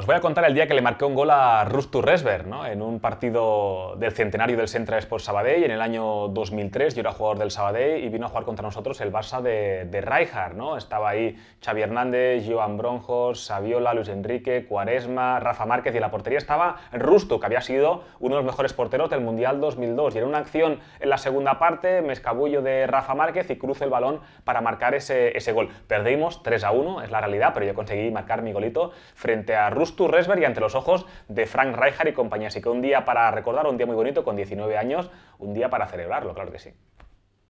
Os voy a contar el día que le marqué un gol a Rustu Resver, ¿no? en un partido del centenario del Central Sports Sabadell en el año 2003. Yo era jugador del Sabadell y vino a jugar contra nosotros el Barça de, de ¿no? Estaba ahí Xavi Hernández, Joan Bronjos, Saviola, Luis Enrique, Cuaresma, Rafa Márquez y la portería estaba Rustu, que había sido uno de los mejores porteros del Mundial 2002. Y en una acción en la segunda parte me escabullo de Rafa Márquez y cruzo el balón para marcar ese, ese gol. Perdimos 3 a 1, es la realidad, pero yo conseguí marcar mi golito frente a Rustu Justu Resberg y Ante los Ojos de Frank Rijkaard y compañía. Así que un día para recordar, un día muy bonito con 19 años, un día para celebrarlo, claro que sí.